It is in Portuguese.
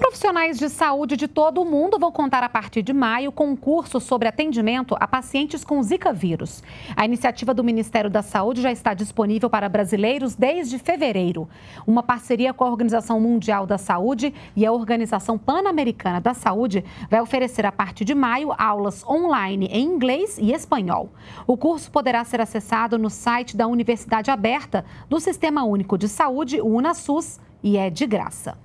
Profissionais de saúde de todo o mundo vão contar a partir de maio com um curso sobre atendimento a pacientes com Zika vírus. A iniciativa do Ministério da Saúde já está disponível para brasileiros desde fevereiro. Uma parceria com a Organização Mundial da Saúde e a Organização Pan-Americana da Saúde vai oferecer a partir de maio aulas online em inglês e espanhol. O curso poderá ser acessado no site da Universidade Aberta do Sistema Único de Saúde, o UNASUS, e é de graça.